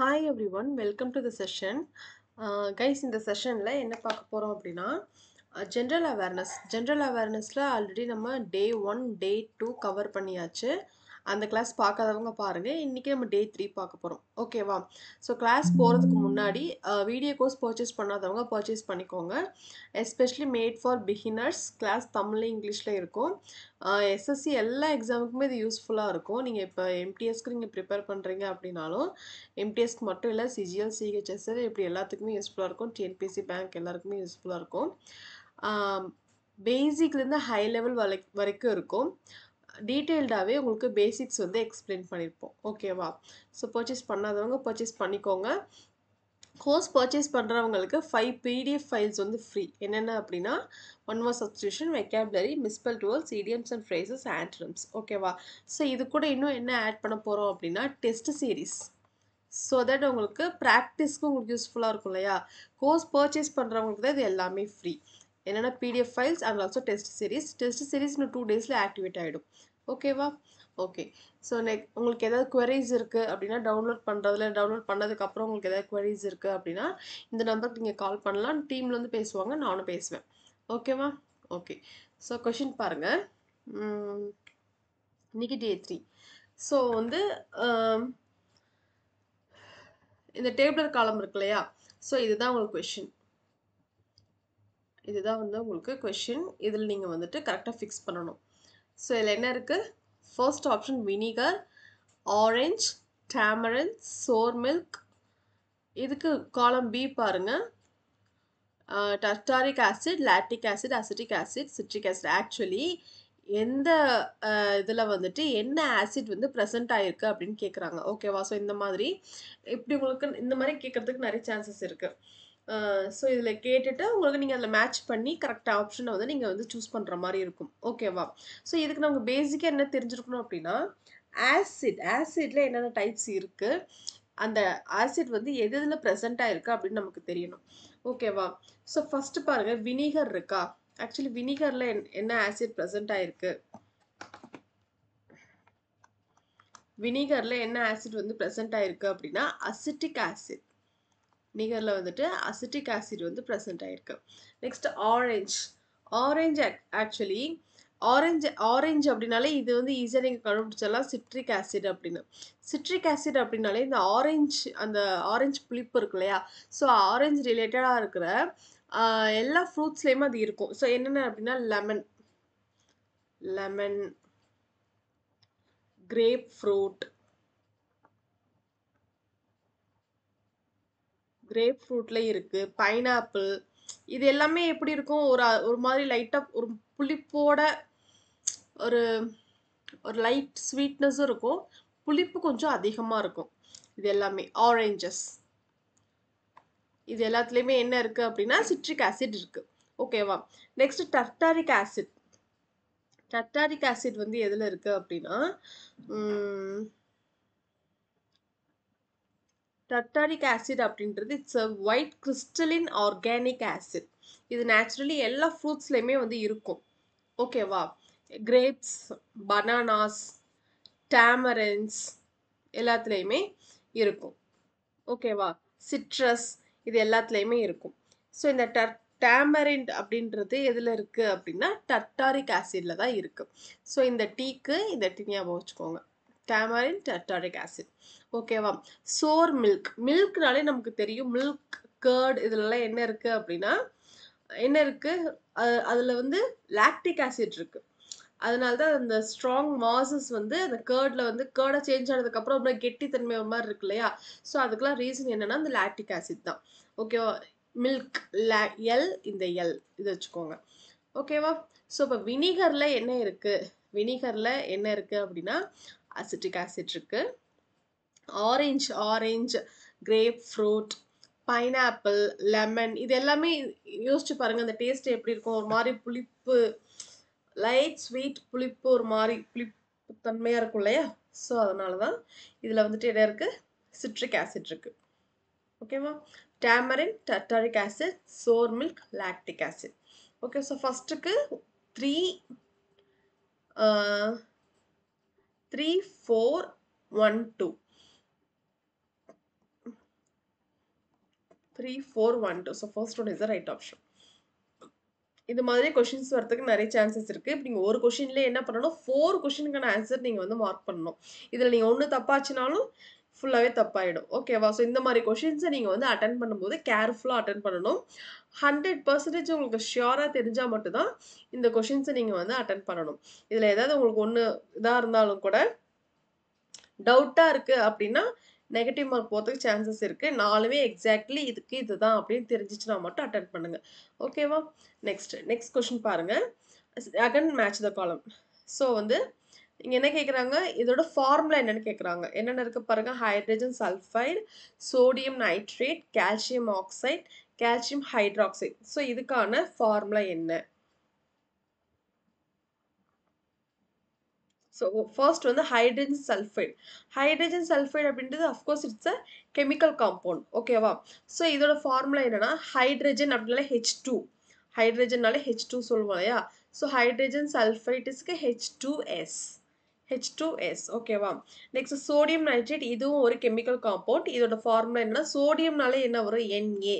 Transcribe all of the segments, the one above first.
Hi everyone welcome to the session guys இந்த செஷனில் என்ன பார்க்க போகிறோம் அப்படின்னா ஜென்ரல் அவேர்னஸ் ஜென்ரல் அவேர்னஸில் ஆல்ரெடி நம்ம day one day two cover பண்ணியாச்சு அந்த கிளாஸ் பார்க்காதவங்க பாருங்கள் இன்றைக்கி நம்ம டே த்ரீ பார்க்க போகிறோம் ஓகேவா ஸோ கிளாஸ் போகிறதுக்கு முன்னாடி வீடியோ கோர்ஸ் பர்ச்சேஸ் பண்ணாதவங்க பர்ச்சேஸ் பண்ணிக்கோங்க especially made for beginners class Tamil இங்கிலீஷில் இருக்கும் எஸ்எஸ்சி எல்லா எக்ஸாமுக்குமே இது யூஸ்ஃபுல்லாக இருக்கும் நீங்கள் இப்போ எம்டிஎஸ்க்கு நீங்கள் ப்ரிப்பேர் பண்ணுறீங்க அப்படின்னாலும் எம்டிஎஸ்க்கு மட்டும் இல்லை சிஜிஎல் சிஹெச்எஸ்எல் இப்படி எல்லாத்துக்குமே யூஸ்ஃபுல்லாக இருக்கும் டிஎன்பிசி பேங்க் எல்லாருக்குமே யூஸ்ஃபுல்லாக இருக்கும் பேசிக்லேருந்து ஹை லெவல் வரைக்கும் இருக்கும் டீட்டெயில்டாகவே உங்களுக்கு பேசிக்ஸ் வந்து எக்ஸ்பிளைன் பண்ணியிருப்போம் ஓகேவா ஸோ பர்ச்சேஸ் பண்ணாதவங்க பர்ச்சேஸ் பண்ணிக்கோங்க கோர்ஸ் பர்ச்சேஸ் பண்ணுறவங்களுக்கு ஃபைவ் பிடிஎஃப் ஃபைல்ஸ் வந்து ஃப்ரீ என்னென்ன அப்படின்னா one word substitution vocabulary misspell டுவல்ஸ் இடியம்ஸ் அண்ட் ஃப்ரேசஸ் ஆண்ட்ரம்ஸ் ஓகேவா ஸோ இது கூட இன்னும் என்ன ஆட் பண்ண போகிறோம் அப்படின்னா டெஸ்ட் சீரீஸ் ஸோ தட் உங்களுக்கு ப்ராக்டிஸ்க்கும் உங்களுக்கு யூஸ்ஃபுல்லாக இருக்கும் இல்லையா கோர்ஸ் பர்ச்சேஸ் பண்ணுறவங்களுக்கு தான் இது எல்லாமே ஃப்ரீ என்னென்னா PDF files and also test series test series இன்னும் டூ டேஸில் ஆக்டிவேட் ஆகிடும் ஓகேவா ஓகே ஸோ நெக் உங்களுக்கு ஏதாவது குவரிஸ் இருக்குது அப்படின்னா டவுன்லோட் பண்ணுறதுல டவுன்லோட் பண்ணதுக்கப்புறம் உங்களுக்கு ஏதாவது குவரிஸ் இருக்குது அப்படின்னா இந்த நம்பருக்கு நீங்கள் கால் பண்ணலாம் டீமில் வந்து பேசுவாங்க நானும் பேசுவேன் ஓகேவா ஓகே ஸோ கொஷின் பாருங்கள் இன்னைக்கு டே த்ரீ ஸோ வந்து இந்த டேபிளர் காலம் இருக்கு இல்லையா ஸோ இதுதான் உங்களுக்கு கொஷின் இதுதான் வந்து உங்களுக்கு கொஷின் இதில் நீங்கள் வந்துட்டு கரெக்டாக ஃபிக்ஸ் பண்ணணும் ஸோ இதில் என்ன இருக்குது first option vinegar orange tamarind sour milk இதுக்கு காலம் பி பாருங்கள் tartaric acid lactic acid acetic acid citric acid actually எந்த இதில் வந்துட்டு என்ன ஆசிட் வந்து ப்ரெசென்ட் ஆகிருக்கு அப்படின்னு கேட்குறாங்க ஓகேவா ஸோ இந்த மாதிரி இப்படி உங்களுக்கு இந்த மாதிரி கேட்குறதுக்கு நிறைய சான்சஸ் இருக்குது ஸோ இதில் கேட்டுட்டு உங்களுக்கு நீங்கள் அதில் மேட்ச் பண்ணி கரெக்டாக ஆப்ஷனை வந்து நீங்கள் வந்து சூஸ் பண்ணுற மாதிரி இருக்கும் ஓகேவா ஸோ இதுக்கு நமக்கு பேசிக்காக என்ன தெரிஞ்சிருக்கணும் அப்படின்னா ஆசிட் ஆசிடில் என்னென்ன டைப்ஸ் இருக்குது அந்த ஆசிட் வந்து எது இதில் ப்ரெசண்ட்டாக இருக்குது அப்படின்னு நமக்கு தெரியணும் ஓகேவா ஸோ ஃபஸ்ட்டு பாருங்கள் வினிகர் இருக்கா ஆக்சுவலி வினிகரில் என்ன ஆசிட் ப்ரெசண்ட் ஆகிருக்கு வினிகரில் என்ன ஆசிட் வந்து ப்ரெசண்ட் ஆகிருக்கு அப்படின்னா அசிட்டிக் ஆசிட் நிகரில் வந்துட்டு அசிட்டிக் ஆசிட் வந்து ப்ரெசென்ட் ஆகிருக்கு next orange orange actually orange orange அப்படின்னாலே இது வந்து ஈஸியாக நீங்கள் கண்டுபிடிச்சிடலாம் சிட்ரிக் ஆசிட் அப்படின்னு சிட்ரிக் ஆசிட் அப்படின்னாலே இந்த ஆரஞ்சு அந்த ஆரஞ்சு புளிப்பு இருக்கு இல்லையா ஸோ ஆரஞ்ச் ரிலேட்டடாக இருக்கிற எல்லா ஃப்ரூட்ஸ்லேயுமே அது இருக்கும் ஸோ என்னென்ன அப்படின்னா லெமன் லெமன் கிரேப் ஃப்ரூட் கிரேப் ஃப்ரூட்ல இருக்கு பைனாப்பிள் இது எல்லாமே எப்படி இருக்கும் ஒரு ஒரு மாதிரி லைட்டாக ஒரு புளிப்போட ஒரு ஒரு லைட் ஸ்வீட்னஸும் இருக்கும் புளிப்பு கொஞ்சம் அதிகமாக இருக்கும் இது எல்லாமே ஆரஞ்சஸ் இது எல்லாத்துலேயுமே என்ன இருக்குது அப்படின்னா சிட்ரிக் ஆசிட் இருக்குது ஓகேவா next tartaric acid tartaric acid வந்து எதில் இருக்குது அப்படின்னா டர்டாரிக் ஆசிட் அப்படின்றது it's a white crystalline organic acid இது நேச்சுரலி எல்லா ஃப்ரூட்ஸ்லேயுமே வந்து இருக்கும் ஓகேவா கிரேப்ஸ் பனானாஸ் டேமரன்ஸ் எல்லாத்துலேயுமே இருக்கும் ஓகேவா சிட்ரஸ் இது எல்லாத்துலேயுமே இருக்கும் ஸோ இந்த டர் டேமரிண்ட் அப்படின்றது எதில் இருக்குது அப்படின்னா டர்டாரிக் ஆசிடில் தான் இருக்குது ஸோ இந்த டீக்கு இந்த டீ ஞாபகம் வச்சுக்கோங்க டேமரின் டட்டாடிக் ஆசிட் ஓகேவா சோர் மில்க் மில்க்னாலே நமக்கு தெரியும் மில்க் கேர்டு இதுலலாம் என்ன இருக்குது அப்படின்னா என்ன இருக்குது அது அதில் வந்து லாக்டிக் ஆசிட் இருக்குது அதனால தான் அந்த ஸ்ட்ராங் மாசஸ் வந்து அந்த கேர்டில் வந்து கேர்டை சேஞ்ச் ஆனதுக்கப்புறம் அப்புறம் கெட்டித்தன்மை ஒரு மாதிரி இருக்கு இல்லையா ஸோ அதுக்கெலாம் ரீசன் என்னென்னா அந்த லாக்டிக் ஆசிட் தான் ஓகேவா மில்க் லே எல் இந்த எல் இதை வச்சுக்கோங்க ஓகேவா ஸோ இப்போ வினிகரில் என்ன இருக்குது வினிகரில் என்ன இருக்குது அப்படின்னா அசிட்டிக் ஆசிட் இருக்குது orange orange grapefruit pineapple lemon இது எல்லாமே யோசிச்சு பாருங்கள் அந்த டேஸ்ட் எப்படி இருக்கும் ஒரு மாதிரி புளிப்பு லைட் ஸ்வீட் புளிப்பு ஒரு மாதிரி புளிப்பு தன்மையாக இருக்கும் இல்லையா ஸோ அதனால தான் இதில் வந்துட்டு என்ன இருக்குது சிட்ரிக் ஆசிட் இருக்குது ஓகேவா tamarind tartaric acid sour milk lactic acid okay so ஃபஸ்ட்டுக்கு three three four one two three four one two so first one is the right option இது மாதிரி கொஷின்ஸ் வரதுக்கு நிறைய சான்சஸ் இருக்குது இப்போ நீங்கள் ஒரு கொஷின்லேயே என்ன பண்ணணும் ஃபோர் கொஷினுக்கான ஆன்சர் நீங்கள் வந்து மார்க் பண்ணணும் இதில் நீங்கள் ஒன்று தப்பாச்சுனாலும் ஃபுல்லாகவே தப்பாயிடும் ஓகேவா ஸோ இந்த மாதிரி கொஷின்ஸை நீங்கள் வந்து அட்டன் பண்ணும்போது கேர்ஃபுல்லாக அட்டன் பண்ணணும் ஹண்ட்ரட் பர்சன்டேஜ் உங்களுக்கு ஷியோராக தெரிஞ்சால் மட்டும்தான் இந்த கொஷின்ஸை நீங்கள் வந்து அட்டன் பண்ணணும் இதில் ஏதாவது உங்களுக்கு ஒன்று இதாக இருந்தாலும் கூட டவுட்டாக இருக்குது அப்படின்னா நெகட்டிவ் மார்க் போகிறதுக்கு சான்சஸ் இருக்குது நாலுமே எக்ஸாக்ட்லி இதுக்கு இதுதான் அப்படின்னு தெரிஞ்சிச்சுனா மட்டும் அட்டன் பண்ணுங்கள் ஓகேவா நெக்ஸ்ட் நெக்ஸ்ட் கொஷின் பாருங்கள் அகன் மேட்ச் த காலம் ஸோ வந்து இங்கே என்ன கேட்குறாங்க இதோட ஃபார்முலா என்னென்னு கேட்குறாங்க என்னென்ன இருக்குது பாருங்கள் hydrogen sulphide sodium nitrate calcium oxide calcium hydroxide so இதுக்கான ஃபார்முலா என்ன ஸோ ஃபர்ஸ்ட் வந்து ஹைட்ரஜன் சல்ஃபைட் ஹைட்ரஜன் சல்ஃபைடு அப்படின்றது of course it's a chemical compound ஓகேவா ஸோ இதோட ஃபார்முலா என்னென்னா ஹைட்ரஜன் அப்படின்னால ஹெச் டூ ஹைட்ரஜன்னாலே ஹெச் டூ சொல்லுவோம் இல்லையா ஸோ ஹைட்ரஜன் சல்ஃபைட் இஸ்க்கு ஹெச் டூ எஸ் ஹெச் ஓகேவா நெக்ஸ்ட் சோடியம் நைட்ரேட் இதுவும் ஒரு கெமிக்கல் காம்பவுண்ட் இதோட ஃபார்முலா என்னன்னா சோடியம்னாலே என்ன வரும் என்ஏ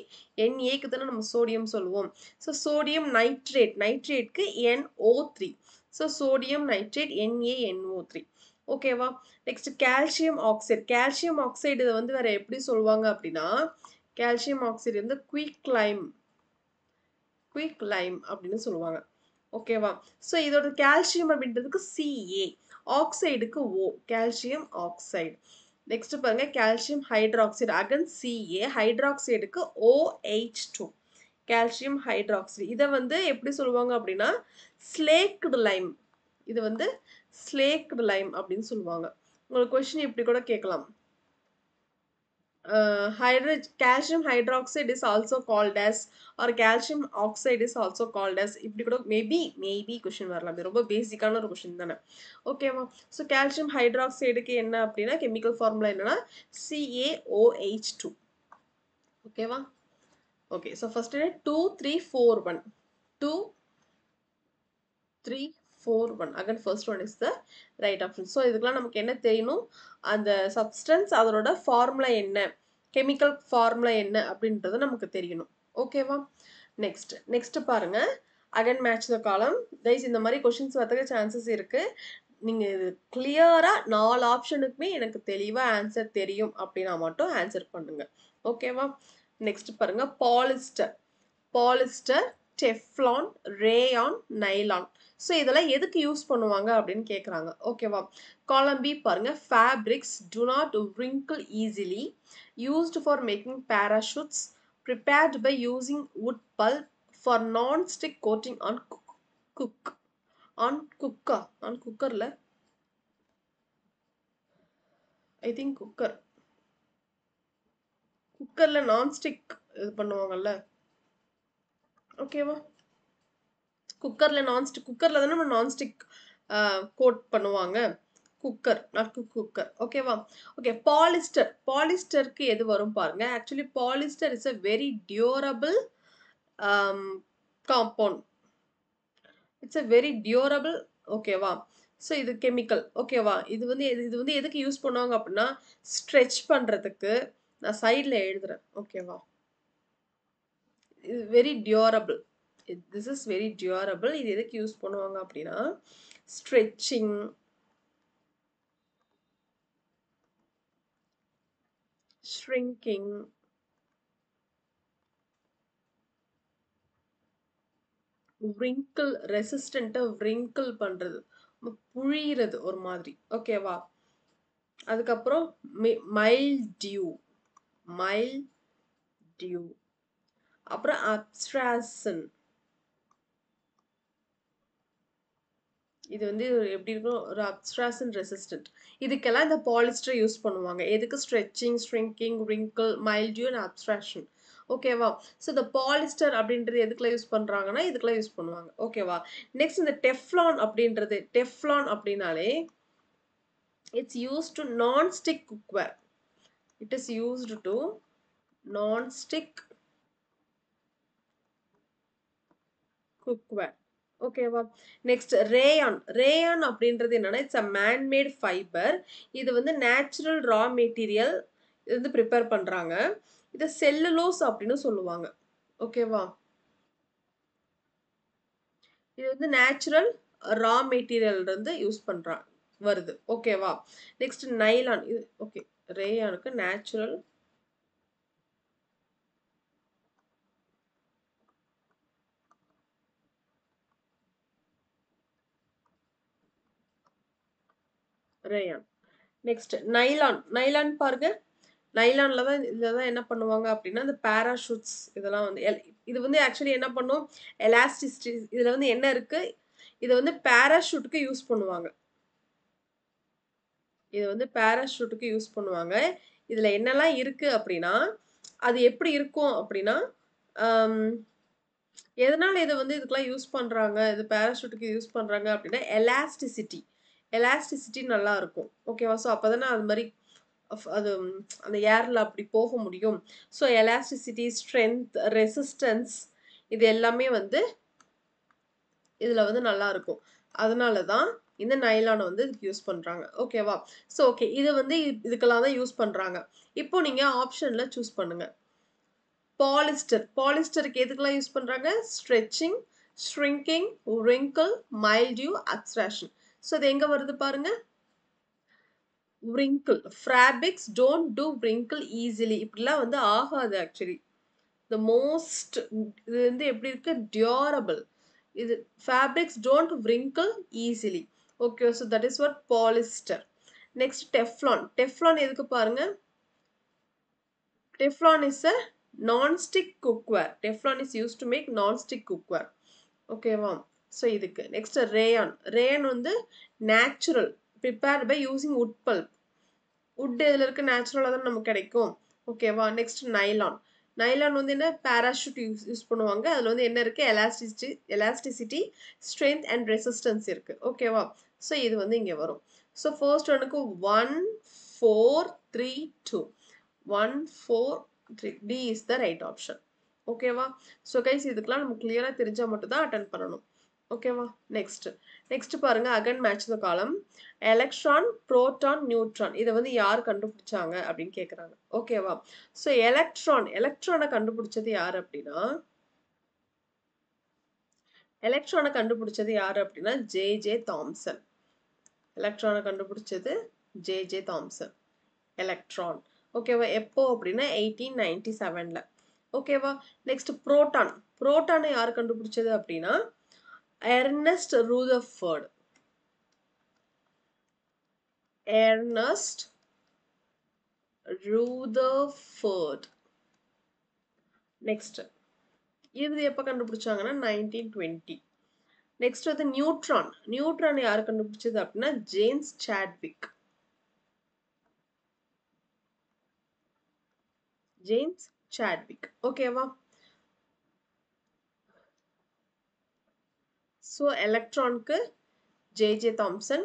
என்ஏக்கு தானே நம்ம சோடியம் சொல்லுவோம் ஸோ சோடியம் நைட்ரேட் நைட்ரேட்க்கு N O three so sodium nitrate N A N A N O three ஓகேவா next calcium oxide calcium oxide இதை வந்து வேற எப்படி சொல்லுவாங்க அப்படின்னா கால்சியம் ஆக்சைடு வந்து குயிக் லைம் குயிக் லைம் அப்படின்னு சொல்லுவாங்க ஓகேவா ஸோ இதோட கால்சியம் அப்படின்றதுக்கு சிஏ ஆக்சைடுக்கு ஓ கால்சியம் ஆக்சைடு நெக்ஸ்ட் பாருங்க கால்சியம் ஹைட்ராக்சைடு அகன் சிஏ ஹைட்ராக்சைடுக்கு ஓஹெச் டூ கால்சியம் ஹைட்ராக்சைடு இதை வந்து எப்படி சொல்லுவாங்க அப்படின்னா ஸ்லேக்டு லைம் இது வந்து ஸ்லேக்டு லைம் அப்படின்னு சொல்லுவாங்க உங்களுக்கு கொஸ்டின் இப்படி கூட கேட்கலாம் uh, calcium hydroxide is also called as or calcium oxide is also called as இப்படி கூட மேபி மேபி கொஷின் வரலாம் ரொம்ப பேசிக்கான ஒரு கொஷின் தானே ஓகேவா ஸோ கால்சியம் ஹைட்ராக்சைடுக்கு என்ன அப்படின்னா கெமிக்கல் ஃபார்முலா என்னன்னா சிஏஓஹெச் டூ ஓகேவா ஓகே ஸோ ஃபர்ஸ்ட் என்ன two three four one two three four one again first one is the right option so இதுக்கெலாம் நமக்கு என்ன தெரியணும் அந்த சப்ஸ்டன்ஸ் அதனோட ஃபார்முலா என்ன கெமிக்கல் ஃபார்முலா என்ன அப்படின்றது நமக்கு தெரியணும் ஓகேவா நெக்ஸ்ட் நெக்ஸ்ட் பாருங்க அகன் மேட்ச் த காலம் தைஸ் இந்த மாதிரி கொஷின்ஸ் வரதுக்கு சான்சஸ் இருக்குது நீங்கள் இது கிளியராக நாலு ஆப்ஷனுக்குமே எனக்கு தெளிவாக ஆன்சர் தெரியும் அப்படின்னா மட்டும் ஆன்சர் பண்ணுங்கள் ஓகேவா நெக்ஸ்ட் பாருங்கள் polyester polyester Teflon rayon nylon so இதெல்லாம் எதுக்கு யூஸ் பண்ணுவாங்க அப்படின்னு கேட்குறாங்க ஓகேவா காலம் பாருங்க fabrics do not wrinkle easily used for making parachutes prepared by using wood pulp for non stick coating on cook cook on குக்கா on குக்கரில் I think cooker குக்கரில் நான்ஸ்டிக் இது பண்ணுவாங்கல்ல ஓகேவா குக்கரில் நான்ஸ்டிக் குக்கரில் தானே நம்ம நான்ஸ்டிக் கோட் பண்ணுவாங்க குக்கர் நாட் குக்கர் ஓகேவா ஓகே பாலிஸ்டர் பாலிஸ்டருக்கு எது வரும் பாருங்க actually polyester is a very durable compound it's a very durable ஓகேவா ஸோ இது கெமிக்கல் ஓகேவா இது வந்து இது வந்து எதுக்கு யூஸ் பண்ணுவாங்க அப்படின்னா ஸ்ட்ரெச் பண்ணுறதுக்கு நான் சைடில் எழுதுகிறேன் ஓகேவா இது very durable this is very durable இது எதுக்கு யூஸ் பண்ணுவாங்க அப்படின்னா stretching shrinking wrinkle resistant wrinkle பண்ணுறது புழியிறது ஒரு மாதிரி ஓகேவா அதுக்கப்புறம் மைல் டியூ மைல் டியூ அப்புறம் அப்ஸ்ட்ராசன் இது வந்து எப்படி இருக்கும் ஒரு அப்ஸ்ட்ராசன் ரெசிஸ்டன்ட் இதுக்கெல்லாம் இந்த பாலிஸ்டர் யூஸ் பண்ணுவாங்க எதுக்கு stretching shrinking wrinkle mildew and abstraction ஓகேவா ஸோ இந்த பாலிஸ்டர் அப்படின்றது எதுக்குலாம் யூஸ் பண்ணுறாங்கன்னா இதுக்கெல்லாம் யூஸ் பண்ணுவாங்க ஓகேவா நெக்ஸ்ட் இந்த டெஃப்லான் அப்படின்றது டெஃப்லான் அப்படின்னாலே it's use to non stick cookware it is used to non stick cookware ஓகேவா நெக்ஸ்ட் ரேயான் ரேயான் அப்படின்றது என்னென்னா இட்ஸ் அ மேன்மேட் ஃபைபர் இது வந்து நேச்சுரல் ரா மெட்டீரியல் இது வந்து ப்ரிப்பேர் பண்ணுறாங்க இதை செல்லுலோஸ் அப்படின்னு சொல்லுவாங்க ஓகேவா இது வந்து நேச்சுரல் ரா மெட்டீரியல் இருந்து யூஸ் பண்ணுறாங்க வருது ஓகேவா நெக்ஸ்ட் நைலான் இது ஓகே ரேயானுக்கு natural rayon next nylon nylon பாருங்க நைலானில் தான் இதில் தான் என்ன பண்ணுவாங்க அப்படின்னா இந்த பேராஷூட்ஸ் இதெல்லாம் வந்து இது வந்து ஆக்சுவலி என்ன பண்ணும் எலாஸ்டிசிட்டி இதில் வந்து என்ன இருக்குது இதை வந்து பேராஷூட்டுக்கு யூஸ் பண்ணுவாங்க இது வந்து பேராஷூட்டுக்கு யூஸ் பண்ணுவாங்க இதில் என்னெல்லாம் இருக்குது அப்படின்னா அது எப்படி இருக்கும் அப்படின்னா um, எதனால் இதை வந்து இதுக்கெல்லாம் யூஸ் பண்ணுறாங்க இது பேராஷூட்டுக்கு யூஸ் பண்ணுறாங்க அப்படின்னா எலாஸ்டிசிட்டி எலாஸ்டிசிட்டி நல்லா இருக்கும் ஓகேவா ஸோ அப்போ தானே அது மாதிரி அது அந்த ஏரில் அப்படி போக முடியும் ஸோ எலாஸ்டிசிட்டி ஸ்ட்ரென்த் ரெசிஸ்டன்ஸ் இது எல்லாமே வந்து இதில் வந்து நல்லா இருக்கும் அதனால தான் இந்த நைலானை வந்து இதுக்கு யூஸ் பண்ணுறாங்க ஓகேவா ஸோ ஓகே இதை வந்து இதுக்கெல்லாம் தான் யூஸ் பண்ணுறாங்க இப்போ நீங்கள் ஆப்ஷனில் சூஸ் பண்ணுங்கள் பாலிஸ்டர் பாலிஸ்டருக்கு எதுக்கெல்லாம் யூஸ் பண்ணுறாங்க stretching shrinking wrinkle mildew abstraction so அது எங்கே வருது பாருங்க wrinkle fabrics don't do wrinkle easily இப்படிலாம் வந்து ஆகாது ஆக்சுவலி த மோஸ்ட் இது வந்து எப்படி இருக்கு டியூரபிள் இது fabrics don't wrinkle easily okay so that is what polyester next Teflon Teflon எதுக்கு பாருங்க Teflon is a non stick cookware Teflon is use to make non stick cookware ஓகேவா ஸோ இதுக்கு நெக்ஸ்ட் ரேயான் ரேயான் வந்து natural prepare by using wood pulp wood இதில் இருக்க நேச்சுரலாக தான் நமக்கு கிடைக்கும் ஓகேவா நெக்ஸ்ட் நைலான் நைலான் வந்து என்ன பேராஷூட் யூஸ் யூஸ் பண்ணுவாங்க அதில் வந்து என்ன இருக்குது elasticity elasticity strength and resistance இருக்குது ஓகேவா ஸோ இது வந்து இங்கே வரும் ஸோ ஃபர்ஸ்ட் ஒனுக்கு one four three two one four three D is the right option ஓகேவா ஸோ கைஸ் இதுக்கெலாம் நம்ம கிளியராக தெரிஞ்சால் மட்டும்தான் அட்டன் பண்ணணும் ஓகேவா நெக்ஸ்ட் நெக்ஸ்ட் பாருங்க அகன் மேட்ச் த காலம் எலக்ட்ரான் புரோட்டான் நியூட்ரான் இதை வந்து யார் கண்டுபிடிச்சாங்க அப்படின்னு கேட்குறாங்க ஓகேவா ஸோ எலக்ட்ரான் எலக்ட்ரானை கண்டுபிடிச்சது யார் அப்படின்னா எலக்ட்ரானை கண்டுபிடிச்சது யார் அப்படின்னா ஜே ஜே தாம்சன் எலக்ட்ரானை கண்டுபிடிச்சது ஜே ஜே தாம்சன் எலக்ட்ரான் ஓகேவா எப்போ அப்படின்னா எயிட்டீன் நைன்டி செவனில் ஓகேவா நெக்ஸ்ட் புரோட்டான் புரோட்டானை யார் கண்டுபிடிச்சது அப்படின்னா Ernest Rutherford Ernest Rutherford next இது எப்போ கண்டுபிடிச்சாங்கன்னா நைன்டீன் டுவெண்ட்டி நெக்ஸ்ட் வந்து நியூட்ரான் நியூட்ரான் யார் கண்டுபிடிச்சது அப்படின்னா ஜேம்ஸ் சாட்விக் ஜேம்ஸ் சாட்விக் ஓகேவா ஸோ ಎಲೆಕ್ಟ್ರಾನ್ಗೆ ಜೆ ಜೆ ಥಾಮ್ಸನ್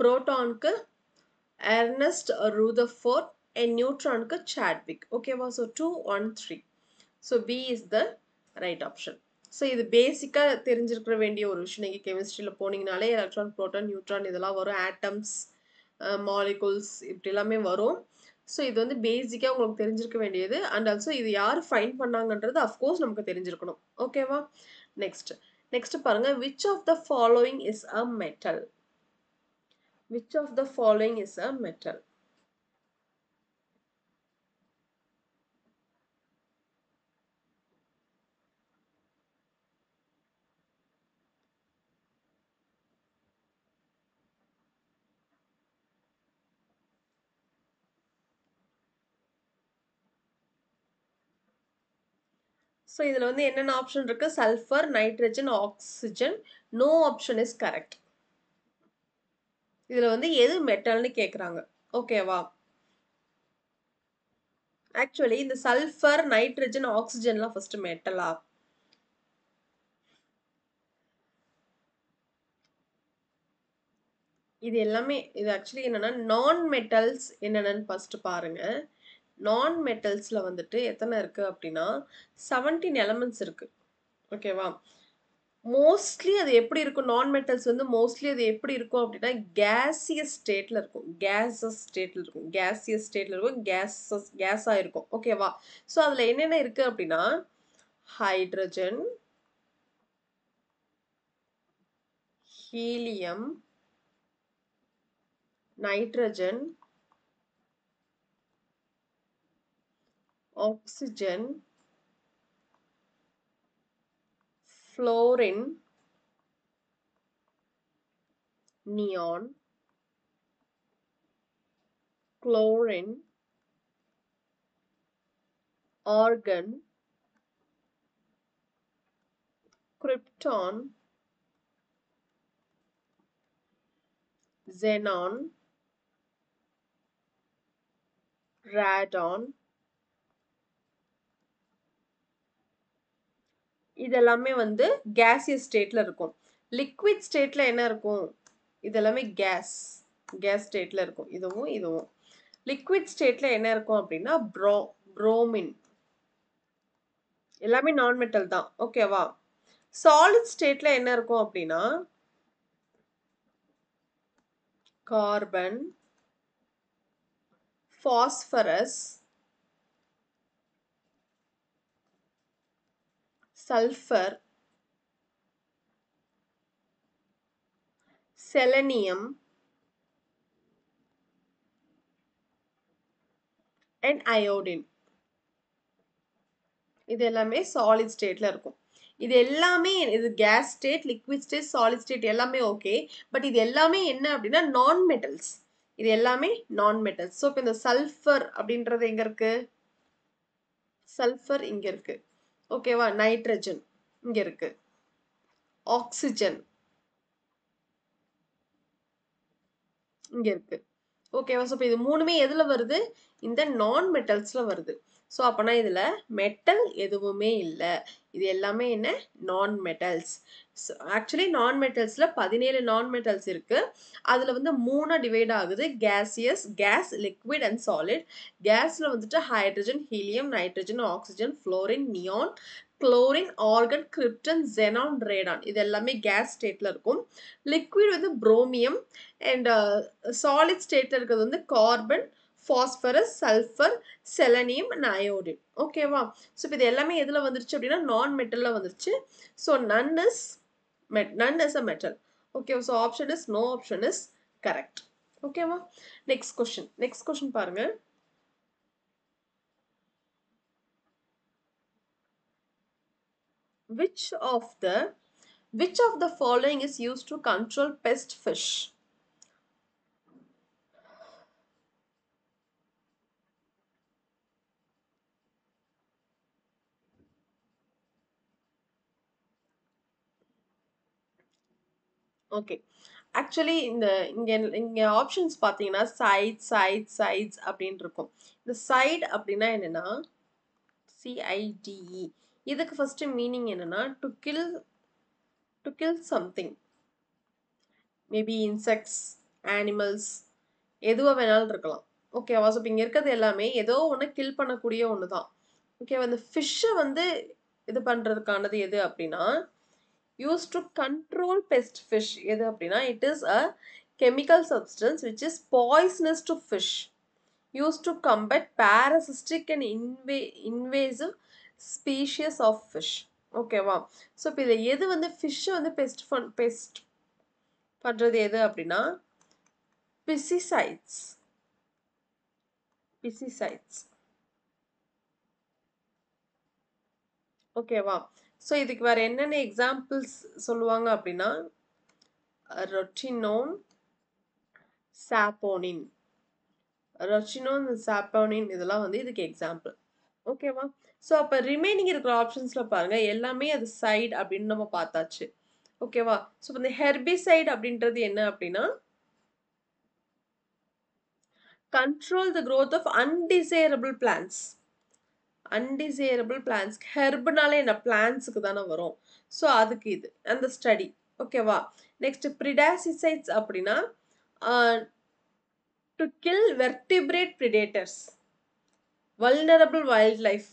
ப்ரோட்டானுக்கு எர்னஸ்ட் ரூதஃபோர்ட் அண்ட் நியூட்ரானுக்கு சாட்விக் ஓகேவா so two one three so B is the right option so இது பேசிக்காக தெரிஞ்சிருக்கிற வேண்டிய ஒரு விஷயம் நீங்கள் கெமிஸ்ட்ரியில் போனீங்கனாலே எலக்ட்ரான் ப்ரோட்டான் நியூட்ரான் இதெல்லாம் வரும் ஆட்டம்ஸ் மாலிகுல்ஸ் இப்படி எல்லாமே வரும் ஸோ இது வந்து பேசிக்காக உங்களுக்கு தெரிஞ்சிருக்க வேண்டியது அண்ட் ஆல்சோ இது யார் ஃபைன் பண்ணாங்கன்றது அஃப்கோர்ஸ் நமக்கு தெரிஞ்சிருக்கணும் ஓகேவா நெக்ஸ்ட்டு நெக்ஸ்ட் பாருங்க which of the following is a metal which of the following is a metal so இதில் வந்து என்னென்ன ஆப்ஷன் இருக்குது sulphur nitrogen oxygen no option is correct இதில் வந்து எது மெட்டல்னு கேட்குறாங்க ஓகேவா ஆக்சுவலி இந்த சல்ஃபர் நைட்ரஜன் ஆக்சிஜன்லாம் ஃபஸ்ட்டு மெட்டலா இது எல்லாமே இது ஆக்சுவலி என்னென்னா நான் மெட்டல்ஸ் என்னென்னு ஃபஸ்ட்டு பாருங்கள் நான் மெட்டல்ஸில் வந்துட்டு எத்தனை இருக்குது அப்படின்னா செவன்டீன் எலமெண்ட்ஸ் இருக்குது ஓகேவா மோஸ்ட்லி அது எப்படி இருக்கும் நான் மெட்டல்ஸ் வந்து மோஸ்ட்லி அது எப்படி இருக்கும் அப்படின்னா கேஸியஸ் ஸ்டேட்டில் இருக்கும் கேஸஸ் ஸ்டேட்டில் இருக்கும் கேஸியஸ் ஸ்டேட்டில் இருக்கும் கேஸஸ் கேஸாக இருக்கும் ஓகேவா ஸோ அதில் என்னென்ன இருக்குது அப்படின்னா hydrogen helium nitrogen oxygen, fluorine, neon, chlorine, organ, krypton, xenon, radon, இதெல்லாமே வந்து கேஸியஸ் ஸ்டேட்டில் இருக்கும் லிக்விட் ஸ்டேட்டில் என்ன இருக்கும் இதெல்லாமே கேஸ் கேஸ் ஸ்டேட்டில் இருக்கும் இதுவும் இதுவும் லிக்விட் ஸ்டேட்டில் என்ன இருக்கும் அப்படின்னா ப்ரோ ப்ரோமின் எல்லாமே நான் மெட்டல் தான் ஓகேவா சாலிட் ஸ்டேட்டில் என்ன இருக்கும் அப்படின்னா carbon phosphorus sulphur selenium and iodine இது எல்லாமே சாலிட் ஸ்டேட்டில் இருக்கும் இது எல்லாமே இது gas state liquid state solid state எல்லாமே ஓகே பட் இது எல்லாமே என்ன அப்படின்னா நான் மெட்டல்ஸ் இது எல்லாமே நான் மெட்டல்ஸ் ஸோ இப்போ இந்த சல்ஃபர் அப்படின்றது எங்கே இருக்குது சல்ஃபர் இங்கே இருக்குது ஓகேவா நைட்ரஜன் இங்கே இருக்கு ஆக்சிஜன் இங்கே இருக்கு ஓகேவா ஸோ இப்போ இது மூணுமே எதில் வருது இந்த நான் மெட்டல்ஸில் வருது ஸோ அப்போனா இதில் மெட்டல் எதுவுமே இல்லை இது எல்லாமே என்ன நான் மெட்டல்ஸ் ஸோ ஆக்சுவலி நான் மெட்டல்ஸில் பதினேழு நான் மெட்டல்ஸ் இருக்குது அதில் வந்து மூணாக டிவைட் ஆகுது gaseous gas liquid and solid கேஸில் வந்துட்டு hydrogen helium nitrogen oxygen fluorine neon chlorine argon krypton xenon radon இது எல்லாமே கேஸ் ஸ்டேட்டில் இருக்கும் லிக்விட் வந்து புரோமியம் அண்ட் சாலிட் ஸ்டேட்டில் இருக்கிறது வந்து carbon phosphorus sulphur selenium and iodine ஓகேவா ஸோ இப்போ இது எல்லாமே எதில் வந்துருச்சு அப்படின்னா நான் மெட்டலில் வந்துருச்சு so none is met none is a metal okay so option is no option is correct ஓகேவா நெக்ஸ்ட் கொஸ்டின் நெக்ஸ்ட் கொஸ்டின் பாருங்கள் which of the which of the following is used to control pest fish ஓகே. Actually இந்த இங்கே இங்கே options பார்த்தீங்கன்னா, side, side, sides அப்டின்னு இருக்கும். இந்த சைட் அப்படின்னா என்னென்னா சிஐடிஇ e. இதுக்கு ஃபஸ்ட்டு மீனிங் என்னென்னா "to kill to kill something" maybe insects, animals எதுவாக வேணாலும் இருக்கலாம். ஓகே வாசப் இங்கே இருக்கிறது எல்லாமே ஏதோ ஒன்று கில் பண்ணக்கூடிய ஒன்று தான் ஓகே அந்த ஃபிஷ்ஷை வந்து இது பண்ணுறதுக்கானது எது அப்படின்னா use to control pest fish எது அப்படின்னா it is a chemical substance which is poisonous to fish use to combat parasitic and இன்வே இன்வேசிவ் ஸ்பீஷியஸ் ஆஃப் ஃபிஷ் ஓகேவா ஸோ இப்போ இதை எது வந்து ஃபிஷ்ஷை வந்து பெஸ்ட் ஃபன் பெஸ்ட் பண்ணுறது எது அப்படின்னா பிசிசைட்ஸ் பிசிசைட்ஸ் ஓகேவா ஸோ இதுக்கு வேறு என்னென்ன எக்ஸாம்பிள்ஸ் சொல்லுவாங்க அப்படின்னா ரொட்டினோன் சாப்போனின் ரொட்டினோன் சாப்போனின் இதெல்லாம் வந்து இதுக்கு எக்ஸாம்பிள் ஓகேவா ஸோ அப்போ ரிமைனிங் இருக்கிற ஆப்ஷன்ஸில் பாருங்கள் எல்லாமே அது சைட் அப்படின்னு நம்ம பார்த்தாச்சு ஓகேவா ஸோ இந்த ஹெர்பிசைட் அப்படின்றது என்ன அப்படின்னா control the growth of undesirable plants undesirable plants ஹெர்ப்னாலே என்ன பிளான்ஸுக்கு தானே வரும் ஸோ அதுக்கு இது அந்த ஸ்டடி ஓகேவா நெக்ஸ்ட் ப்ரிடாசிசைட்ஸ் அப்படின்னா to kill vertebrate predators vulnerable wildlife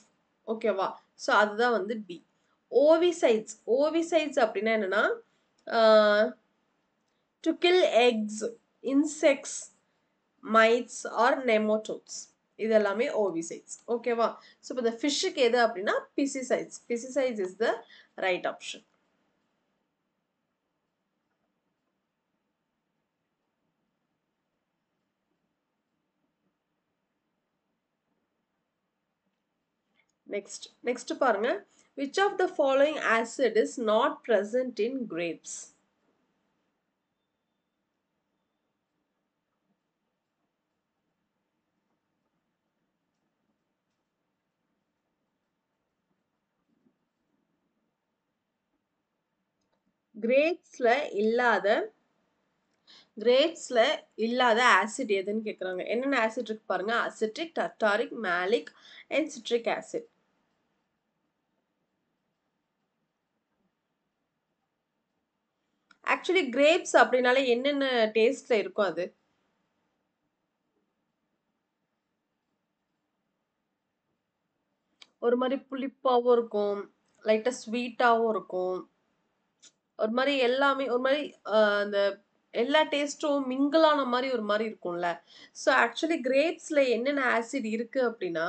ஓகேவா ஸோ அதுதான் வந்து பி ஓவிசைட்ஸ் ஓவிசைட்ஸ் அப்படின்னா என்னென்னா to kill eggs insects mites or nematodes இது எல்லாமே ஓவிசைட்ஸ் ஓகேவா ஸோ இப்போ இந்த ஃபிஷ்ஷுக்கு எது அப்படின்னா piscicides piscicides is the right option next next பாருங்க which of the following acid is not present in grapes கிரேட்ஸில் இல்லாத கிரேட்ஸில் இல்லாத ஆசிட் எதுன்னு கேட்குறாங்க என்னென்ன ஆசிட் இருக்கு பாருங்க acetic tartaric malic and citric acid actually grapes அப்படின்னால என்னென்ன டேஸ்ட்டில் இருக்கும் அது ஒரு மாதிரி புளிப்பாகவும் இருக்கும் லைட்டாக ஸ்வீட்டாகவும் இருக்கும் ஒரு மாதிரி எல்லாமே ஒரு மாதிரி அந்த எல்லா டேஸ்ட்டும் மிங்கிள் ஆன மாதிரி ஒரு மாதிரி இருக்கும்ல ஸோ ஆக்சுவலி கிரேப்ஸில் என்னென்ன ஆசிட் இருக்குது அப்படின்னா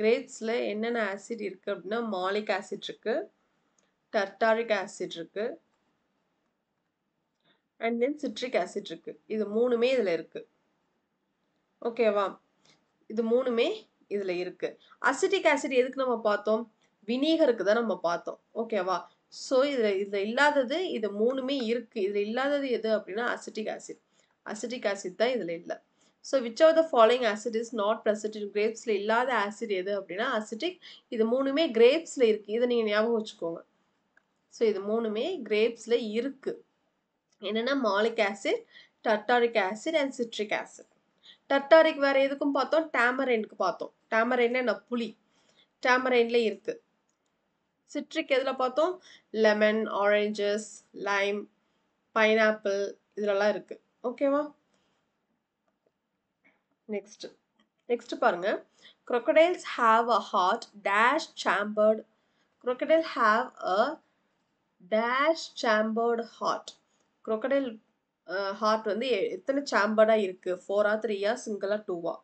கிரேப்ஸில் என்னென்ன ஆசிட் இருக்குது அப்படின்னா மாலிக் ஆசிட் இருக்குது டர்டாரிக் ஆசிட் இருக்குது அண்ட் தென் சிட்ரிக் ஆசிட் இருக்குது இது மூணுமே இதில் இருக்குது ஓகேவா இது மூணுமே இதில் இருக்குது அசிட்டிக் ஆசிட் எதுக்கு நம்ம பார்த்தோம் வினீகருக்கு தான் நம்ம பார்த்தோம் ஓகேவா ஸோ இதில் இதில் இல்லாதது இது மூணுமே இருக்குது இதில் இல்லாதது எது அப்படின்னா அசிட்டிக் ஆசிட் அசிட்டிக் ஆசிட் தான் இதில் இல்லை so which of the following acid is not present in கிரேப்ஸில் இல்லாத ஆசிட் எது அப்படின்னா அசிட்டிக் இது மூணுமே கிரேப்ஸில் இருக்குது இதை நீங்கள் ஞாபகம் வச்சுக்கோங்க ஸோ இது மூணுமே கிரேப்ஸில் இருக்குது என்னென்னா malic acid tartaric acid and citric acid tartaric வேறு எதுக்கும் பார்த்தோம் டேமரைனுக்கு பார்த்தோம் டேமரைன்னா என்ன புளி டேமரைன்ல இருக்குது சிட்ரிக் எதில் பார்த்தோம் லெமன் ஆரஞ்சஸ் லைம் பைனாப்பிள் இதிலலாம் இருக்குது ஓகேவா நெக்ஸ்ட் நெக்ஸ்ட் பாருங்க crocodiles have a heart dash chambered crocodile have a dash chambered heart crocodile heart வந்து எத்தனை சாம்பர்டாக இருக்குது ஃபோரா த்ரீயா சிங்கிளா டூவா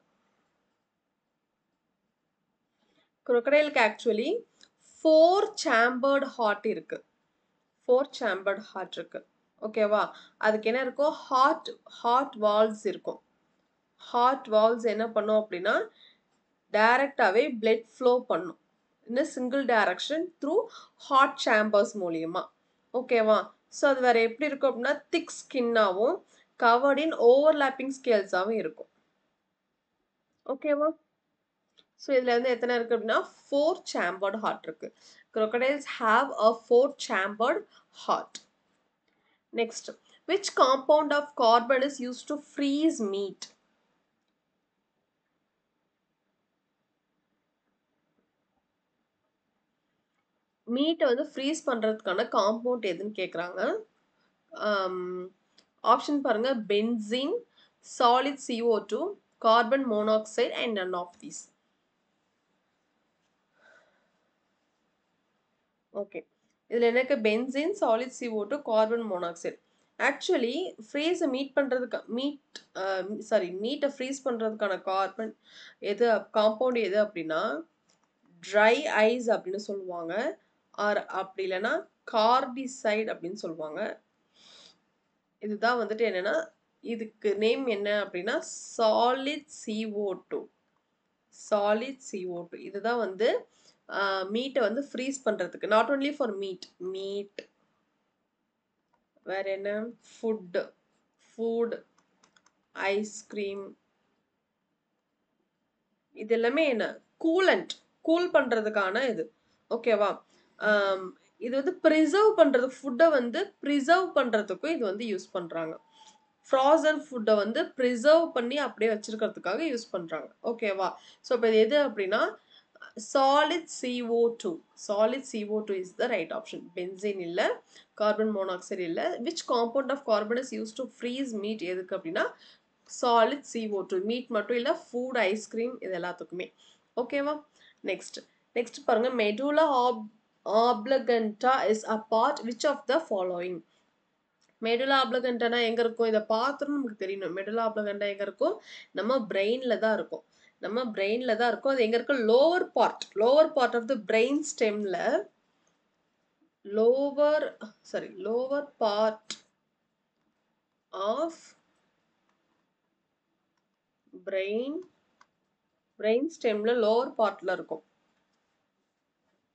crocodile actually four chambered heart இருக்கு ஃபோர் சாம்பர்டு ஹார்ட் இருக்கு ஓகேவா அதுக்கு என்ன இருக்கும் ஹார்ட் ஹார்ட் வால்ஸ் இருக்கும் ஹார்ட் வால்ஸ் என்ன பண்ணும் அப்படின்னா டைரக்டாகவே பிளட் ஃப்ளோ பண்ணும் இன்னும் single direction through heart chambers மூலியமாக ஓகேவா ஸோ அது வேறு எப்படி இருக்கும் அப்படின்னா திக் ஸ்கின்னாகவும் கவர்டின் இன் ஓவர்லாப்பிங் ஸ்கேல்ஸாகவும் இருக்கும் ஓகேவா ஸோ இதில் வந்து எத்தனை இருக்குது அப்படின்னா ஃபோர் சாம்பர்டு ஹார்ட் இருக்குது crocodiles have a four chambered heart next which compound of carbon is use to freeze meat மீட்டை வந்து ஃப்ரீஸ் பண்ணுறதுக்கான காம்பவுண்ட் எதுன்னு கேட்குறாங்க ஆப்ஷன் பாருங்கள் benzene solid C O two carbon monoxide and none of these okay இதில் எனக்கு benzene solid C O two carbon monoxide actually ஃப்ரீஸை meat பண்ணுறதுக்கு மீட் சாரி மீட்டை ஃப்ரீஸ் பண்ணுறதுக்கான கார்பன் எது காம்பவுண்ட் எது அப்படின்னா ட்ரை ஐஸ் அப்படின்னு சொல்லுவாங்க ஆர் அப்படி இல்லைன்னா கார்டிசைட் அப்படின்னு சொல்லுவாங்க இதுதான் வந்துட்டு என்னென்னா இதுக்கு நேம் என்ன அப்படின்னா solid C O two solid C O two இதுதான் வந்து மீட்டை வந்து ஃப்ரீஸ் பண்ணுறதுக்கு not only for meat meat வேறு என்ன ஃபுட்டு ஃபுட் ஐஸ்கிரீம் இது எல்லாமே என்ன கூலண்ட் கூல் பண்ணுறதுக்கான இது ஓகேவா இது வந்து ப்ரிசர்வ் பண்ணுறது ஃபுட்டை வந்து ப்ரிசர்வ் பண்ணுறதுக்கும் இது வந்து யூஸ் பண்ணுறாங்க ஃப்ராசன் ஃபுட்டை வந்து ப்ரிசர்வ் பண்ணி அப்படியே வச்சுருக்கிறதுக்காக யூஸ் பண்ணுறாங்க ஓகேவா ஸோ இப்போ இது எது அப்படின்னா solid CO2 solid CO2 is the right option benzene இல்லை கார்பன் மோனாக்சைடு இல்லை Which compound of carbon is use to freeze meat எதுக்கு அப்படின்னா சாலிட் சிஓ Meat மீட் மட்டும் இல்லை ஃபுட் cream இது எல்லாத்துக்குமே ஓகேவா Next. Next பருங்க, medulla ஆப் oblongata is a part of of the following medulla ஆப்லகண்டானா எங்கே இருக்கும் இதை பார்த்துட்டு நமக்கு தெரியணும் மெடுலா ஆப்லகண்டா எங்கே நம்ம brainலதா தான் இருக்கும் நம்ம பிரெயினில் தான் இருக்கும் அது எங்கே இருக்கு lower part lower part of the brain ஸ்டெம்மில் lower sorry lower part of brain brain ஸ்டெம்மில் லோவர் பார்ட்டில் இருக்கும்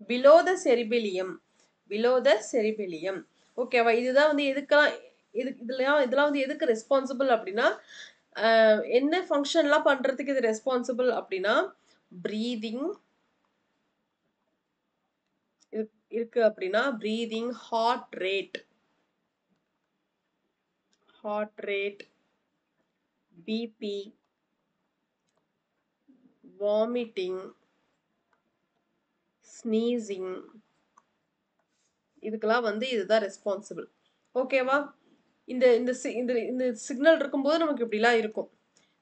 பிலோ த செரிபிலியம் பிலோ த செரிபிலியம் ஓகேவா இதுதான் வந்து எதுக்கெல்லாம் இது இதெல்லாம் இதெல்லாம் வந்து எதுக்கு ரெஸ்பான்சிபிள் அப்படின்னா என்ன ஃபங்க்ஷன்லாம் பண்ணுறதுக்கு இது ரெஸ்பான்சிபிள் அப்படின்னா ப்ரீதிங் இருக்கு அப்படின்னா breathing heart rate heart rate B P vomiting sneezing இதுக்கெல்லாம் வந்து இதுதான் ரெஸ்பான்சிபிள் ஓகேவா இந்த இந்த இந்த இந்த சிக்னல் இருக்கும்போது நமக்கு இப்படிலாம் இருக்கும்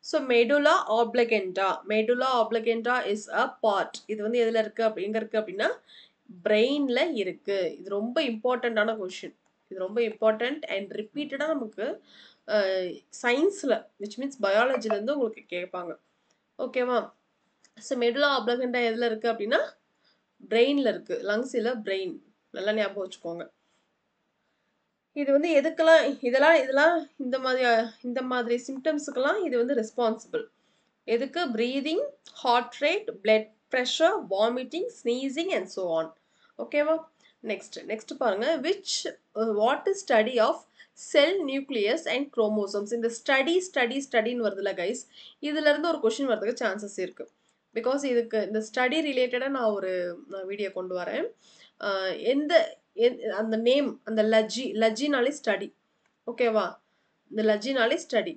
so medulla oblongata medulla oblongata is a part இது வந்து எதில் இருக்குது அப்படி எங்கே இருக்குது அப்படின்னா பிரெயினில் இருக்குது இது ரொம்ப இம்பார்ட்டண்ட்டான கொஷின் இது ரொம்ப இம்பார்ட்டண்ட் அண்ட் ரிப்பீட்டடாக நமக்கு சயின்ஸில் விச் மீன்ஸ் பயாலஜிலேருந்து உங்களுக்கு கேட்பாங்க ஓகேவா ஸோ மெடுலா ஆப்ளகெண்டா எதில் இருக்குது அப்படின்னா பிரெயினில் இருக்குது லங்ஸில் பிரெயின் நல்லா ஞாபகம் வச்சுக்கோங்க இது வந்து எதுக்கெல்லாம் இதெல்லாம் இதெல்லாம் இந்த மாதிரி இந்த மாதிரி சிம்டம்ஸுக்கெல்லாம் இது வந்து ரெஸ்பான்சிபிள் எதுக்கு breathing heart rate blood pressure vomiting sneezing and so on ஓகேவா நெக்ஸ்ட் நெக்ஸ்ட் பாருங்கள் which what is study of cell nucleus and chromosomes இந்த ஸ்டடி ஸ்டடி ஸ்டடின்னு வருதுல கைஸ் இதுலேருந்து ஒரு கொஷின் வரதுக்கு சான்சஸ் இருக்குது பிகாஸ் இதுக்கு இந்த ஸ்டடி ரிலேட்டடாக நான் ஒரு வீடியோ கொண்டு வரேன் எந்த அந்த நேம் அந்த லஜ்ஜி லஜ்ஜினாலே ஸ்டடி ஓகேவா இந்த லஜ்ஜினாலே ஸ்டடி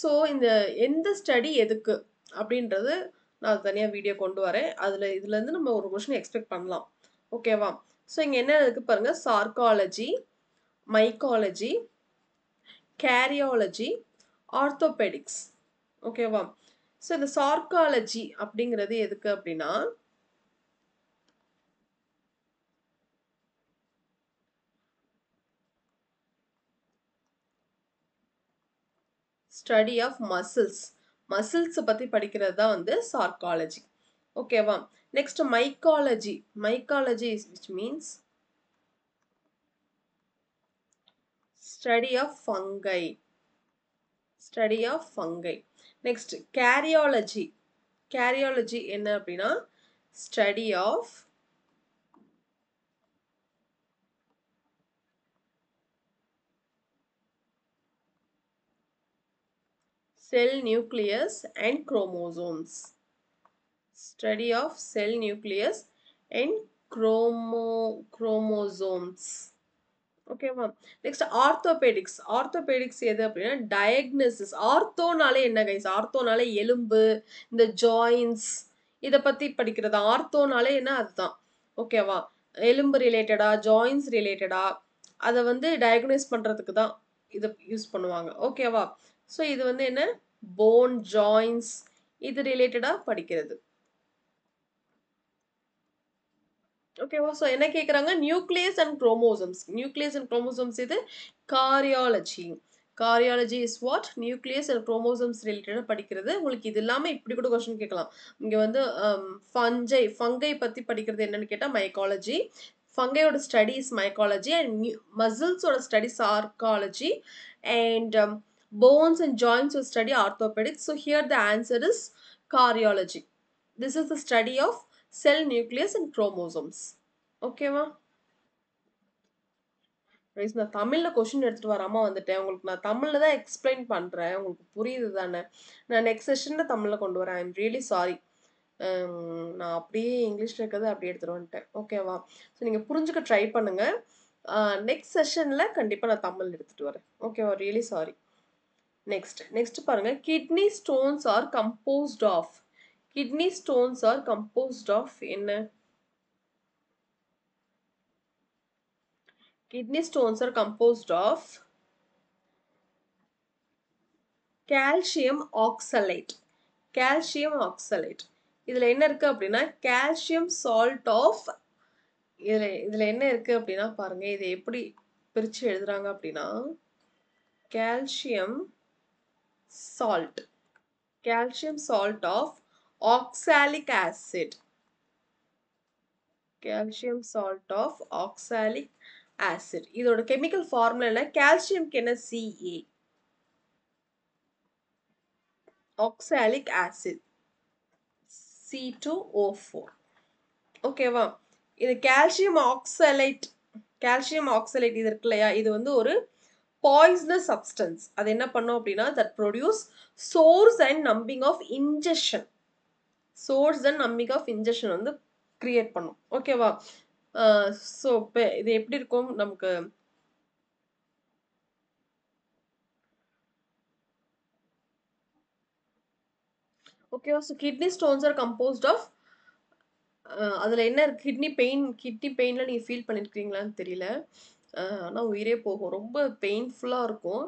ஸோ இந்த எந்த ஸ்டடி எதுக்கு அப்படின்றது நான் தனியாக வீடியோ கொண்டு வரேன் அதில் இதுலேருந்து நம்ம ஒரு கொஷின் எக்ஸ்பெக்ட் பண்ணலாம் ஓகேவா ஸோ இங்கே என்ன இருக்குது பாருங்கள் சார்காலஜி மைக்காலஜி கேரியாலஜி ஆர்த்தோபெடிக்ஸ் ஓகேவா ஸோ இந்த சார்காலஜி அப்படிங்கிறது எதுக்கு அப்படின்னா ஸ்டடி ஆஃப் மசில்ஸ் மசில்ஸை பற்றி படிக்கிறது தான் வந்து சார்காலஜி ஓகேவா next mycology mycology which means study of fungi study of fungi next karyology karyology என்ன அப்படின்னா study of cell nucleus and chromosomes. Study of cell nucleus and chromo chromosomes. ஓகேவா next orthopaedics orthopaedics எது அப்படின்னா diagnosis ஆர்த்தோனாலே என்ன guys ஆர்த்தோனாலே எலும்பு இந்த joints இதை பற்றி படிக்கிறது ஆர்த்தோனாலே என்ன அதுதான் ஓகேவா எலும்பு ரிலேட்டடா ஜாயின்ஸ் ரிலேட்டடா அதை வந்து டயக்னைஸ் பண்ணுறதுக்கு தான் இதை யூஸ் பண்ணுவாங்க ஓகேவா ஸோ இது வந்து என்ன போன் ஜாயின்ஸ் இது ரிலேட்டடாக படிக்கிறது ஓகேவா ஸோ என்ன கேட்குறாங்க nucleus and chromosomes nucleus and chromosomes இது karyology karyology is what nucleus and chromosomes ரிலேட்டடாக படிக்கிறது உங்களுக்கு இது இல்லாமல் இப்படி கூட கொஸ்டின் கேட்கலாம் இங்கே வந்து ஃபஞ்சை ஃபங்கை பற்றி படிக்கிறது என்னென்னு கேட்டால் மைக்காலஜி ஃபங்கையோட ஸ்டடிஸ் மைக்காலஜி அண்ட் மசில்ஸோட studies arthrology and bones and joints will study orthopedics. So here the answer is cardiology. This is the study of cell nucleus and chromosomes. ஓகேவா ரைஸ் நான் தமிழில் கொஷின் எடுத்துகிட்டு வராமல் வந்துட்டேன் உங்களுக்கு நான் தமிழில் தான் எக்ஸ்பிளைன் பண்ணுறேன் உங்களுக்கு புரியுது தானே நான் நெக்ஸ்ட் செஷனில் தமிழில் கொண்டு வரேன் ஐம் ரியலி சாரி நான் அப்படியே இங்கிலீஷில் இருக்கிறது அப்படியே எடுத்துகிட்டு வந்துட்டேன் ஓகேவா ஸோ நீங்கள் புரிஞ்சுக்க ட்ரை பண்ணுங்கள் நெக்ஸ்ட் செஷனில் கண்டிப்பாக நான் தமிழ் எடுத்துகிட்டு வரேன் ஓகேவா ரியலி சாரி நெக்ஸ்ட் நெக்ஸ்ட் பாருங்க kidney stones are composed of kidney stones are composed of என்ன kidney stones are composed of calcium oxalate calcium oxalate இதில் என்ன இருக்கு அப்படின்னா கால்சியம் சால்ட் ஆஃப் இதில் இதில் என்ன இருக்கு அப்படின்னா பாருங்க இதை எப்படி பிரித்து எழுதுறாங்க அப்படின்னா calcium salt calcium salt of oxalic acid calcium salt of oxalic acid இதோட கெமிக்கல் formula கால்சியம்க்கு என்ன C A oxalic acid C two O four ஓகேவா இது கால்சியம் ஆக்சலைட் கால்சியம் ஆக்சலைட் இது இருக்கு இல்லையா இது வந்து ஒரு பாய்ஸ்னஸ் சப்ஸ்டன்ஸ் அது என்ன பண்ணும் அப்படின்னா that produce sores and numbing of injection sores and numbing of injection வந்து கிரியேட் பண்ணும் ஓகேவா ஸோ இப்போ இது எப்படி இருக்கும் நமக்கு ஓகேவா so kidney stones are composed of அதில் என்ன கிட்னி பெயின் கிட்னி பெயினில் நீங்கள் ஃபீல் பண்ணியிருக்கிறீங்களான்னு தெரியல ஆனால் உயிரே போகும் ரொம்ப பெயின்ஃபுல்லாக இருக்கும்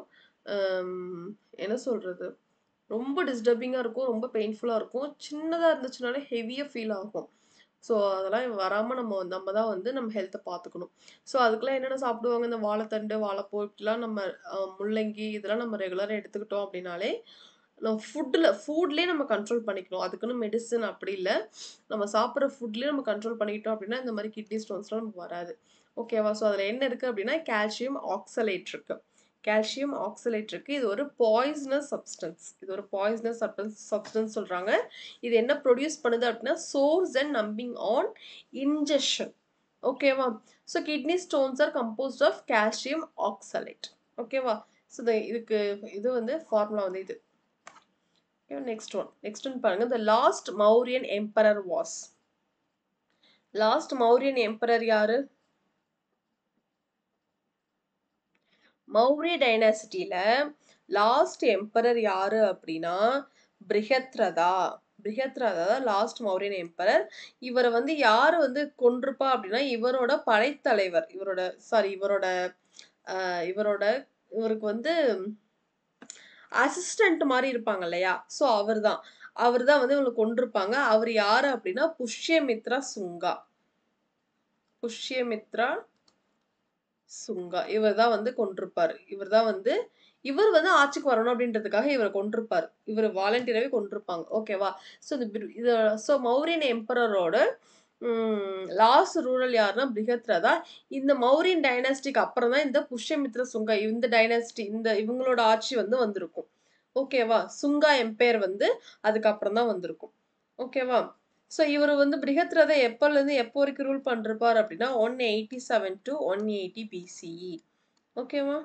என்ன சொல்கிறது ரொம்ப டிஸ்டர்பிங்காக இருக்கும் ரொம்ப பெயின்ஃபுல்லாக இருக்கும் சின்னதாக இருந்துச்சுனாலே ஹெவியாக ஃபீல் ஆகும் ஸோ அதெல்லாம் வராமல் நம்ம வந்து- நம்ம தான் வந்து நம்ம ஹெல்த்தை பார்த்துக்கணும் ஸோ அதுக்கெல்லாம் என்னென்ன சாப்பிடுவாங்க இந்த வாழைத்தண்டு வாழை போட்டுலாம் நம்ம முள்ளங்கி இதெல்லாம் நம்ம ரெகுலராக எடுத்துக்கிட்டோம் அப்படின்னாலே நம்ம ஃபுட்டில் ஃபுட்லேயே நம்ம கண்ட்ரோல் பண்ணிக்கணும் அதுக்குன்னு மெடிசன் அப்படி இல்லை நம்ம சாப்பிட்ற ஃபுட்லேயே நம்ம கண்ட்ரோல் பண்ணிக்கிட்டோம் அப்படின்னா இந்த மாதிரி கிட்னி ஸ்டோன்ஸ்லாம் நமக்கு வராது ஓகேவா ஸோ அதில் என்ன இருக்குது அப்படின்னா கால்சியம் ஆக்சலேட் இருக்குது கால்சியம் ஆக்சலேட் இருக்குது இது ஒரு பாய்ஸ்னஸ் சப்ஸ்டன்ஸ் இது ஒரு பாய்ஸ்னஸ் சப்டன்ஸ் சப்ஸ்டன்ஸ் சொல்கிறாங்க இது என்ன ப்ரொடியூஸ் பண்ணுது அப்படின்னா sores and numbing on injection ஓகேவா so kidney stones are composed of calcium oxalate ஓகேவா ஸோ இதுக்கு இது வந்து ஃபார்முலா வந்து இது நெக்ஸ்ட் ஒன் நெக்ஸ்ட் ஒன் பாருங்க the last Mauryan emperor was last Mauryan emperor யாரு மௌரிய டைனாசிட்டியில் லாஸ்ட் எம்பரர் யார் அப்படின்னா பிரிஹத்ரதா பிரிகத்ரதா லாஸ்ட் மௌரியன் எம்பரர் இவரை வந்து யார் வந்து கொண்டிருப்பா அப்படின்னா இவரோட படைத்தலைவர் இவரோட சாரி இவரோட இவரோட இவருக்கு வந்து அசிஸ்டண்ட் மாதிரி இருப்பாங்க இல்லையா ஸோ அவர் தான் அவர் தான் வந்து இவங்களை கொண்டிருப்பாங்க அவர் யார் அப்படின்னா புஷ்யமித்ரா சுங்கா புஷ்யமித்ரா சுங்கா இவர் தான் வந்து கொண்டிருப்பார் இவர் தான் வந்து இவர் வந்து ஆட்சிக்கு வரணும் அப்படின்றதுக்காக இவரை கொண்டிருப்பார் இவர் வாலண்டியராகவே கொண்டிருப்பாங்க ஓகேவா ஸோ இந்த ஸோ மௌரியன் எம்பரரோட லாஸ்ட் ரூரல் யாருன்னா பிரிகத்ரா இந்த மௌரியன் டைனாஸ்டிக்கு அப்புறம் தான் இந்த புஷ்யமித்ர சுங்கா இந்த டைனாஸ்டி இந்த இவங்களோட ஆட்சி வந்து வந்திருக்கும் ஓகேவா சுங்கா எம்பையர் வந்து அதுக்கப்புறம் தான் வந்திருக்கும் ஓகேவா ஸோ இவர் வந்து பிரிகத்ரதை எப்போலேருந்து எப்போ வரைக்கும் ரூல் பண்ணிருப்பார் அப்படின்னா one eighty seven to one eighty BCE ஓகேவா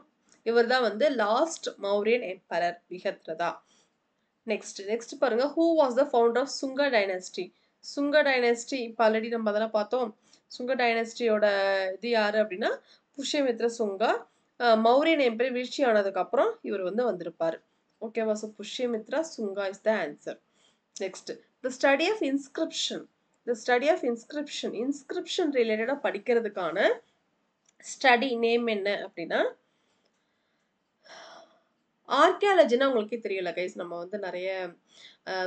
இவர் தான் வந்து last Mauryan emperor Brihadratha next next பாருங்க who was the founder of Sunga dynasty Sunga dynasty இப்போ ஆல்ரெடி நம்ம அதெல்லாம் பார்த்தோம் சுங்க டைனஸ்டியோட இது யார் அப்படின்னா புஷ்யமித்ர சுங்கா மௌரியன் எம்பரர் வீழ்ச்சி ஆனதுக்கப்புறம் இவர் வந்து வந்திருப்பார் ஓகேவா so Pushyamitra Sunga is the answer next the study of inscription the study of inscription inscription ரிலேட்டடாக படிக்கிறதுக்கான ஸ்டடி நேம் என்ன அப்படின்னா ஆர்கியாலஜின்னா உங்களுக்கே தெரியல கைஸ் நம்ம வந்து நிறைய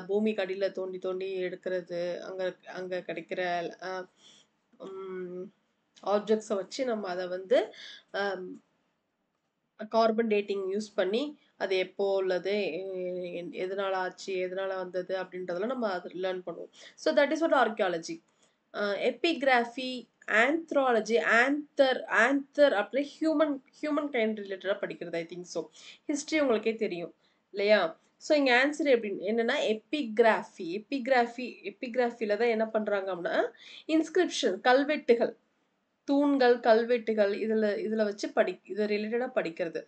பூமி கடியில் தோண்டி தோண்டி எடுக்கிறது அங்கே அங்கே கிடைக்கிற ஆப்ஜெக்ட்ஸை வச்சு நம்ம அதை வந்து கார்பன் டேட்டிங் யூஸ் பண்ணி அது எப்போது உள்ளது எதனால் ஆச்சு எதனால் வந்தது அப்படின்றதெல்லாம் நம்ம அது லேர்ன் பண்ணுவோம் so that is what archaeology epigraphy anthropology anthro anthro அப்படின்னு ஹியூமன் ஹியூமன் கைண்ட் ரிலேட்டடாக படிக்கிறது ஐ திங்க் ஸோ ஹிஸ்ட்ரி உங்களுக்கே தெரியும் இல்லையா ஸோ இங்கே ஆன்சர் எப்படின்னு என்னென்னா எப்பிகிராஃபி எப்பிகிராஃபி எப்பிகிராஃபியில் தான் என்ன பண்ணுறாங்க அப்படின்னா இன்ஸ்கிரிப்ஷன் கல்வெட்டுகள் தூண்கள் கல்வெட்டுகள் இதில் இதில் வச்சு படி இதை ரிலேட்டடாக படிக்கிறது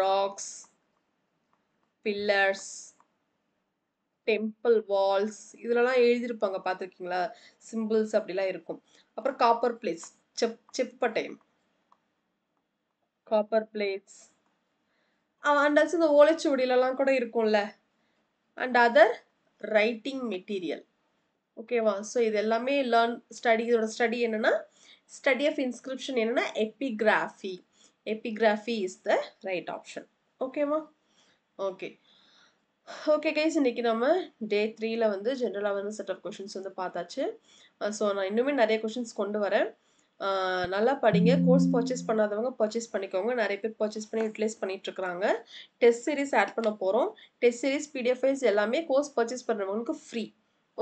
ராக்ஸ் பில்லர்ஸ் டெம்பிள் வால்ஸ் இதிலலாம் எழுதியிருப்பாங்க பார்த்துருக்கீங்களா சிம்பிள்ஸ் அப்படிலாம் இருக்கும் அப்புறம் காப்பர் பிளேட்ஸ் செப் செப்பட்டயம் காப்பர் பிளேட்ஸ் அண்டாச்சு இந்த ஓலைச்சுவடியிலலாம் கூட இருக்கும்ல அண்ட் அதர் ரைட்டிங் மெட்டீரியல் ஓகேவா ஸோ இது எல்லாமே லேர்ன் ஸ்டடி இதோட ஸ்டடி என்னென்னா ஸ்டடி ஆஃப் இன்ஸ்கிரிப்ஷன் என்னென்னா epigraphy epigraphy is the right option ஓகேவா ஓகே ஓகே கைஸ் இன்றைக்கி நம்ம டே த்ரீயில் வந்து general awareness set of questions வந்து பார்த்தாச்சு ஸோ uh, நான் இன்னுமே நிறைய கொஷின்ஸ் கொண்டு வரேன் uh, நல்லா படிங்க கோர்ஸ் பர்ச்சேஸ் பண்ணாதவங்க பர்ச்சேஸ் பண்ணிக்கோங்க நிறைய பேர் பர்ச்சேஸ் பண்ணி யூட்டிலைஸ் பண்ணிகிட்ருக்குறாங்க டெஸ்ட் சீரிஸ் ஆட் பண்ண போகிறோம் டெஸ்ட் சீரிஸ் பிடிஎஃப்ஐஸ் எல்லாமே கோர்ஸ் பர்ச்சேஸ் பண்ணுறவங்களுக்கு ஃப்ரீ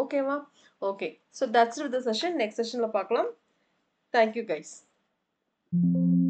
ஓகேவா okay so that's with the session next செஷனில் பார்க்கலாம் தேங்க்யூ கைஸ் Thank you